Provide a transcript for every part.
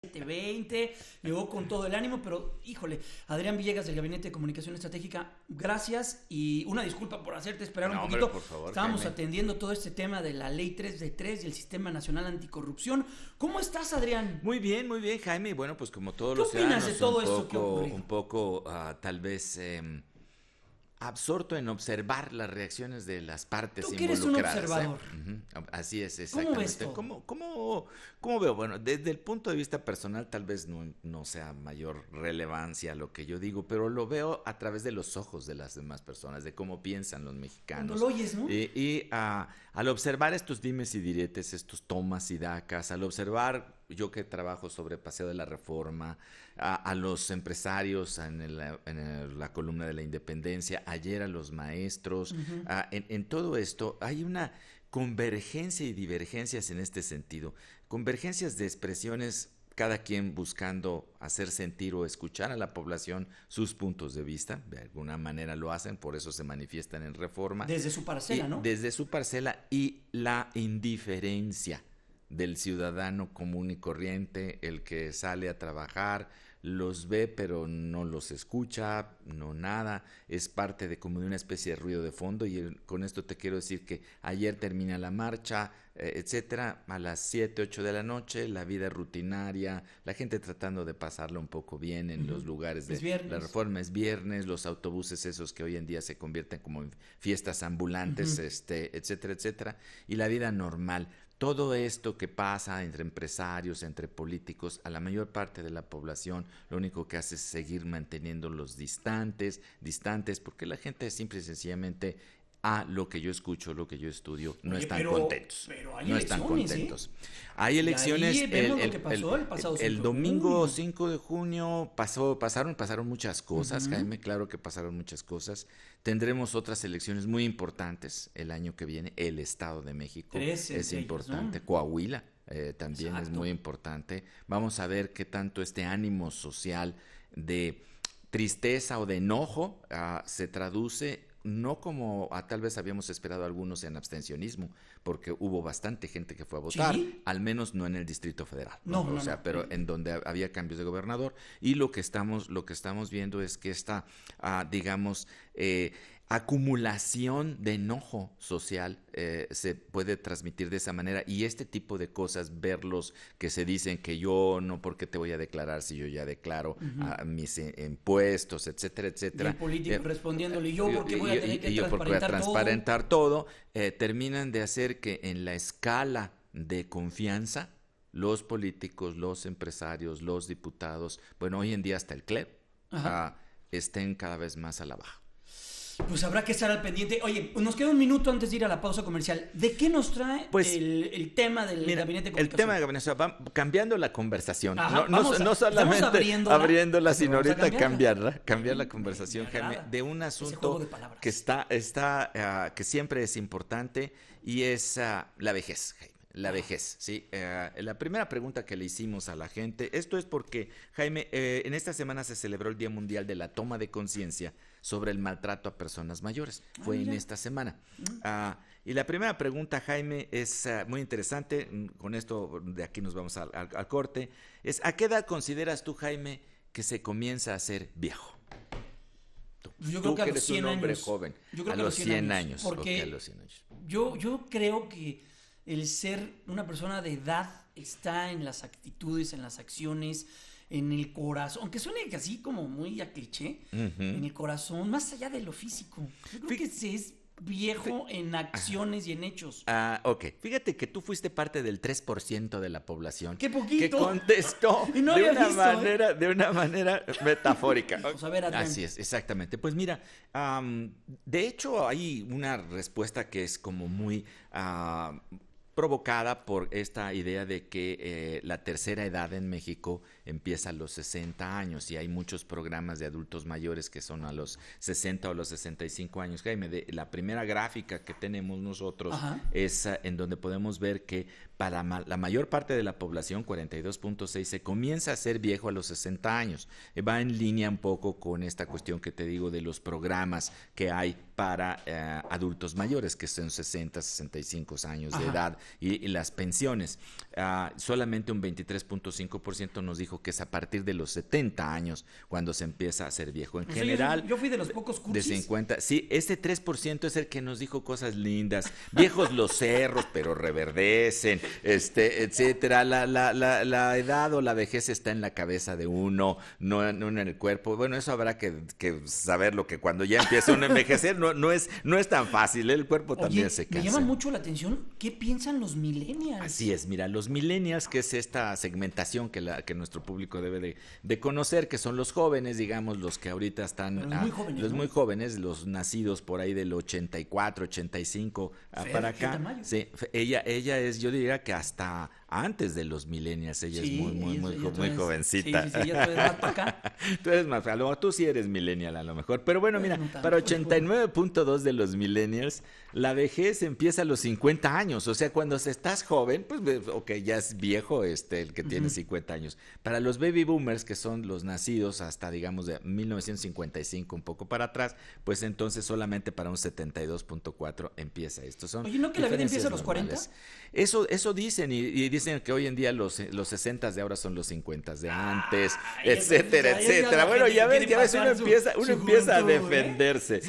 2020, llegó con todo el ánimo, pero híjole, Adrián Villegas del Gabinete de Comunicación Estratégica, gracias y una disculpa por hacerte esperar un poquito. por favor, Estábamos atendiendo todo este tema de la Ley 3 de 3 y el Sistema Nacional Anticorrupción. ¿Cómo estás, Adrián? Muy bien, muy bien, Jaime. Bueno, pues como todos ¿Qué los opinas de todo un poco, que Un poco, ah, tal vez... Eh, absorto en observar las reacciones de las partes involucradas. Tú eres un ¿eh? observador. Así es, exactamente. ¿Cómo, ves ¿Cómo, cómo, cómo cómo veo? Bueno, desde el punto de vista personal tal vez no, sea mayor relevancia lo que yo digo, pero lo veo a través de los ojos de las demás personas, de cómo piensan los mexicanos. Cuando lo oyes, ¿no? Y, ah, al observar estos dimes y diretes, estos tomas y dacas, al observar yo que trabajo sobre Paseo de la Reforma, a, los empresarios en, la columna de la Independencia, ayer a los maestros, en, todo esto hay una convergencia y divergencias en este sentido, convergencias de expresiones cada quien buscando hacer sentir o escuchar a la población sus puntos de vista, de alguna manera lo hacen, por eso se manifiestan en reforma. Desde su parcela, ¿no? Desde su parcela y la indiferencia del ciudadano común y corriente, el que sale a trabajar, los ve pero no los escucha, no nada, es parte de como de una especie de ruido de fondo y con esto te quiero decir que ayer termina la marcha, eh, etcétera, a las 7, 8 de la noche, la vida rutinaria, la gente tratando de pasarlo un poco bien en los lugares de la reforma es viernes, los autobuses esos que hoy en día se convierten como fiestas ambulantes, este, etcétera, etcétera, y la vida normal. Todo esto que pasa entre empresarios, entre políticos, a la mayor parte de la población lo único que hace es seguir manteniendo los distantes, distantes, porque la gente simple y sencillamente a lo que yo escucho, lo que yo estudio, no están contentos. no están ¿eh? contentos. Hay elecciones. el, domingo domingo 5 de junio pasó, pasaron, pasaron muchas cosas, Jaime, claro que pasaron muchas cosas. Tendremos otras elecciones muy importantes el año que viene. El Estado de México es importante. Coahuila eh, también es muy importante. Vamos a ver qué tanto este ánimo social de tristeza o de enojo ah, se traduce no como a, ah, tal vez habíamos esperado algunos en abstencionismo, porque hubo bastante gente que fue a votar, al menos no en el Distrito Federal. No, o sea, pero en donde había cambios de gobernador y lo que estamos lo que estamos viendo es que esta ah, digamos eh, acumulación de enojo social eh, se puede transmitir de esa manera y este tipo de cosas, verlos que se dicen que yo no, porque te voy a declarar si yo ya declaro mis eh, impuestos, etcétera, etcétera. Y el político eh, respondiéndole yo porque voy a tener que transparentar, todo, terminan de hacer que en la escala de confianza los políticos, los empresarios, los diputados, bueno, hoy en día hasta el club ah, estén cada vez más a la baja. Pues habrá que estar al pendiente. Oye, nos queda un minuto antes de ir a la pausa comercial. ¿De qué nos trae pues, el, tema del gabinete de El tema de gabinete, cambiando la conversación. no, solamente abriéndola, la sino ahorita cambiarla. Cambiar la conversación, Jaime, de un asunto que, está, está, ah, que siempre es importante y es ah, la vejez, Jaime la vejez, ¿sí? Eh, la primera pregunta que le hicimos a la gente, esto es porque, Jaime, eh, en esta semana se celebró el Día Mundial de la Toma de Conciencia sobre el maltrato a personas mayores. Ah, Fue en esta semana. Mm. Ah, y la primera pregunta, Jaime, es ah, muy interesante. Mm, con esto de aquí nos vamos al, corte. Es, ¿a qué edad consideras tú, Jaime, que se comienza a ser viejo? yo creo que, a los 100 años. joven. Yo creo a, los 100 años, porque Yo, yo creo que el ser una persona de edad está en las actitudes, en las acciones, en el corazón, aunque suene así como muy a cliché, en el corazón, más allá de lo físico. creo que se es viejo en acciones y en hechos. Ah, ok. Fíjate que tú fuiste parte del 3% de la población. ¡Qué poquito! Que contestó de, una ¿eh? manera, de una manera metafórica. vamos pues, a ver, Así es, exactamente. Pues mira, de hecho hay una respuesta que es como muy... Ah, provocada por esta idea de que eh, la tercera edad en México empieza a los 60 años y hay muchos programas de adultos mayores que son a los 60 o los 65 años. Jaime, la primera gráfica que tenemos nosotros es ah, en donde podemos ver que para la mayor parte de la población, 42.6, se comienza a ser viejo a los 60 años. Eh, va en línea un poco con esta cuestión que te digo de los programas que hay para eh, adultos mayores, que son 60, 65 años de edad, y, las pensiones. Ah, solamente un 23.5% nos dijo que es a partir de los 70 años cuando se empieza a ser viejo. En general... yo, fui de los pocos cursos De 50. Sí, ese 3% es el que nos dijo cosas lindas. Viejos los cerros, pero reverdecen este, etcétera. La, la, la, la, edad o la vejez está en la cabeza de uno, no, en el cuerpo. Bueno, eso habrá que, que saberlo, que cuando ya empieza uno a envejecer no, no, es, no es tan fácil, ¿eh? el cuerpo también se cansa. Me llama mucho la atención qué piensan los millennials. Así es, mira, los millennials, que es esta segmentación que, la, que nuestro público debe de, conocer, que son los jóvenes, digamos, los que ahorita están... Los, muy, jóvenes, los nacidos por ahí del 84, 85 ah, para acá. Sí, ella, ella es, yo diría que hasta antes de los millennials. Ella es muy, muy, muy, jovencita. Sí, sí, sí, tú eres más acá. tú eres a tú sí eres millennial a lo mejor. Pero bueno, mira, para 89.2 de los millennials, la vejez empieza a los 50 años. O sea, cuando estás joven, pues, ok, ya es viejo este, el que tiene 50 años. Para los baby boomers, que son los nacidos hasta, digamos, de 1955, un poco para atrás, pues entonces solamente para un 72.4 empieza esto. Son Oye, ¿no que la vida empieza a los 40? Eso, eso dicen y, dicen Dicen que hoy en día los, eh, los 60 de ahora son los 50 de antes, ah, etcétera, etcétera. bueno, ya ves, ya ves, uno empieza, uno empieza a ¿eh? defenderse.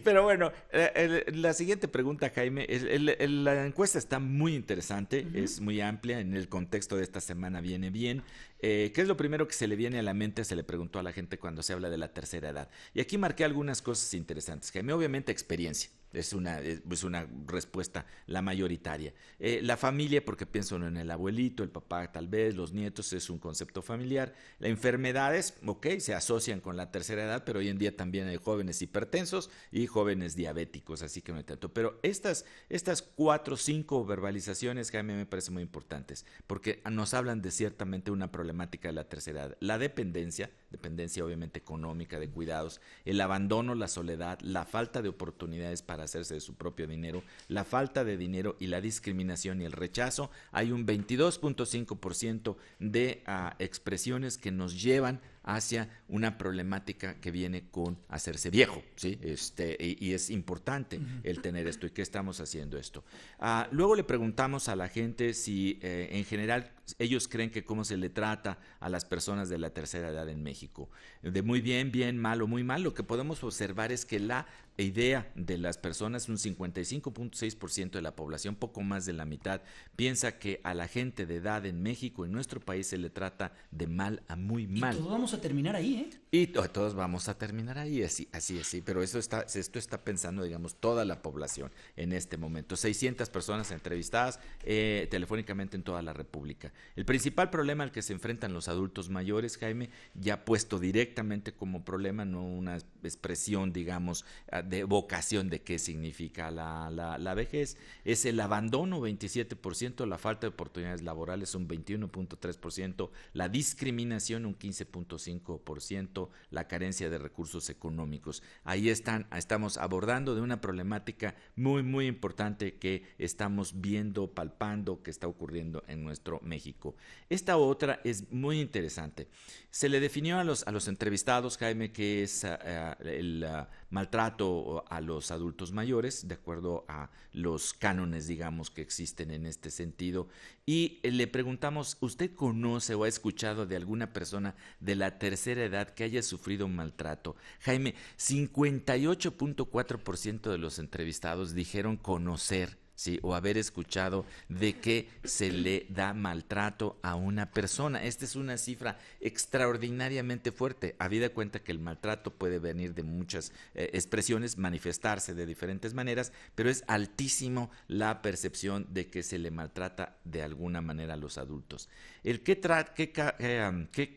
Pero bueno, eh, la siguiente pregunta, Jaime, la encuesta está muy interesante, es muy amplia, en el contexto de esta semana viene bien. ¿Qué es lo primero que se le viene a la mente? Se le preguntó a la gente cuando se habla de la tercera edad. Y aquí marqué algunas cosas interesantes, Jaime, obviamente experiencia. Es una, una respuesta la mayoritaria. Eh, la familia, porque pienso en el abuelito, el papá tal vez, los nietos, es un concepto familiar. Las enfermedades, ok, se asocian con la tercera edad, pero hoy en día también hay jóvenes hipertensos y jóvenes diabéticos, así que no hay tanto. Pero estas, estas cuatro o cinco verbalizaciones que a mí me parecen muy importantes, porque nos hablan de ciertamente una problemática de la tercera edad. La dependencia, dependencia obviamente económica, de cuidados, el abandono, la soledad, la falta de oportunidades para hacerse de su propio dinero, la falta de dinero y la discriminación y el rechazo, hay un 22.5% de ah, expresiones que nos llevan hacia una problemática que viene con hacerse viejo, ¿sí? Este, y, es importante el tener esto. ¿Y qué estamos haciendo esto? Ah, luego le preguntamos a la gente si eh, en general ellos creen que cómo se le trata a las personas de la tercera edad en México. De muy bien, bien, malo, muy mal, lo que podemos observar es que la idea de las personas, un 55.6% de la población, poco más de la mitad, piensa que a la gente de edad en México, en nuestro país, se le trata de mal a muy mal terminar ahí, ¿eh? Y todos vamos a terminar ahí, así, así, así. Pero eso está, esto está pensando, digamos, toda la población en este momento. 600 personas entrevistadas eh, telefónicamente en toda la República. El principal problema al que se enfrentan los adultos mayores, Jaime, ya puesto directamente como problema, no una expresión, digamos, ah, de vocación de qué significa la, la, la vejez, es el abandono, 27%, la falta de oportunidades laborales, un 21.3%, la discriminación, un 15.5%, 5%, la carencia de recursos económicos. Ahí están, estamos abordando de una problemática muy, muy importante que estamos viendo, palpando, que está ocurriendo en nuestro México. Esta otra es muy interesante. Se le definió a los, a los entrevistados, Jaime, que es ah, ah, el ah, maltrato a los adultos mayores, de acuerdo a los cánones, digamos, que existen en este sentido. Y eh, le preguntamos, ¿usted conoce o ha escuchado de alguna persona de la tercera edad que haya sufrido un maltrato. Jaime, 58.4% de los entrevistados dijeron conocer ¿sí? o haber escuchado de que se le da maltrato a una persona. Esta es una cifra extraordinariamente fuerte, habida cuenta que el maltrato puede venir de muchas eh, expresiones, manifestarse de diferentes maneras, pero es altísimo la percepción de que se le maltrata de alguna manera a los adultos. El qué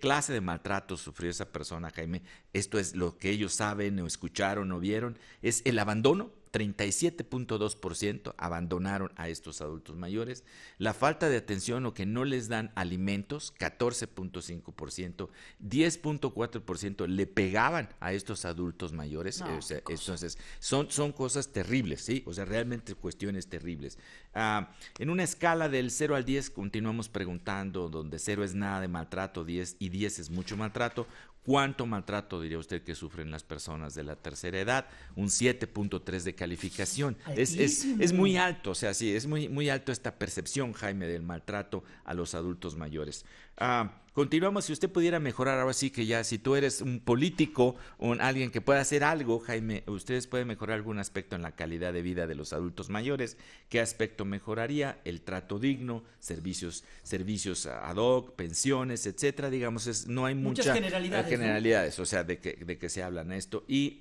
clase de maltrato sufrió esa persona, Jaime, esto es lo que ellos saben o escucharon o vieron, es el abandono, 37.2% abandonaron a estos adultos mayores, la falta de atención o que no les dan alimentos, 14.5%, 10.4% le pegaban a estos adultos mayores, eh, entonces son, son cosas terribles, ¿sí? O sea, realmente cuestiones terribles. Ah, en una escala del 0 al 10 continuamos preguntando, donde 0 es nada de maltrato, y 10 es mucho maltrato, ¿Cuánto maltrato diría usted que sufren las personas de la tercera edad? Un 7.3 de calificación. Es, es, es, muy alto, o sea, sí, es muy, muy alto esta percepción, Jaime, del maltrato a los adultos mayores. Ah, continuamos, si usted pudiera mejorar, algo sí que ya, si tú eres un político o alguien que pueda hacer algo, Jaime, ustedes pueden mejorar algún aspecto en la calidad de vida de los adultos mayores. ¿Qué aspecto mejoraría? El trato digno, servicios, servicios ad hoc, pensiones, etcétera. Digamos, no hay muchas generalidades. o sea, de que, de se hablan esto. Y.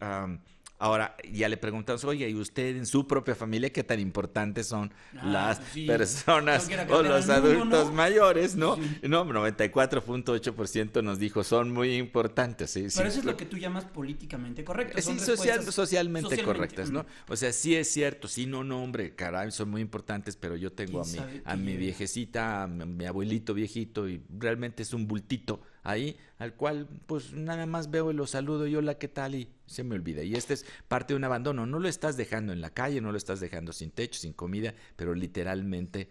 Ahora, ya le preguntamos, oye, ¿y usted en su propia familia qué tan importantes son ah, las pues personas o los adultos mayores, no? No, 94.8% nos dijo, son muy importantes. Pero eso es lo que tú llamas políticamente correcto. Eh, sí, socialmente, correctas, ¿no? O sea, sí es cierto, sí, no, no, hombre, caray, son muy importantes, pero yo tengo a mi, a mi viejecita, a mi abuelito viejito, y realmente es un bultito ahí, al cual pues nada más veo y lo saludo y hola, ¿qué tal? Y se me olvida. Y este es parte de un abandono. No lo estás dejando en la calle, no lo estás dejando sin techo, sin comida, pero literalmente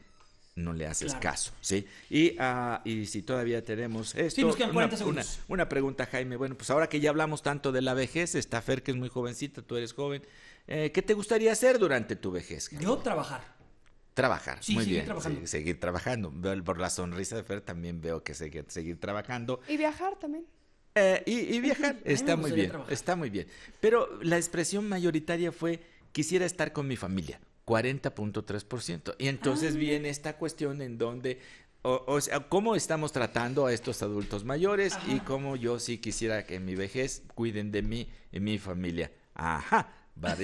no le haces caso, ¿sí? Ah, y, si todavía tenemos esto, una, pregunta, Jaime. Bueno, pues ahora que ya hablamos tanto de la vejez, está Fer que es muy jovencita, tú eres joven. Eh, ¿Qué te gustaría hacer durante tu vejez? Yo trabajar. Trabajar, muy bien. seguir trabajando. Por la sonrisa de Fer también veo que seguir, trabajando. Y viajar también. Eh, y, viajar, está muy bien, está muy bien. Pero la expresión mayoritaria fue, quisiera estar con mi familia, 40.3%. Y entonces ah. viene esta cuestión en donde o, sea, cómo estamos tratando a estos adultos mayores y cómo yo sí quisiera que en mi vejez cuiden de mí y mi familia. Ajá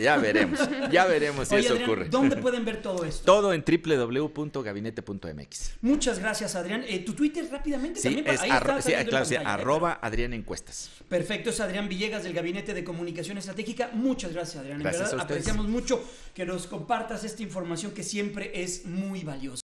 ya veremos, ya veremos si eso ocurre. ¿Dónde pueden ver todo esto? Todo en www.gabinete.mx. Muchas gracias, Adrián. Eh, tu Twitter rápidamente sí, Es claro, sí, Adrián Encuestas. Perfecto, es Adrián Villegas del Gabinete de Comunicación Estratégica. Muchas gracias, Adrián. En apreciamos mucho que nos compartas esta información que siempre es muy valiosa.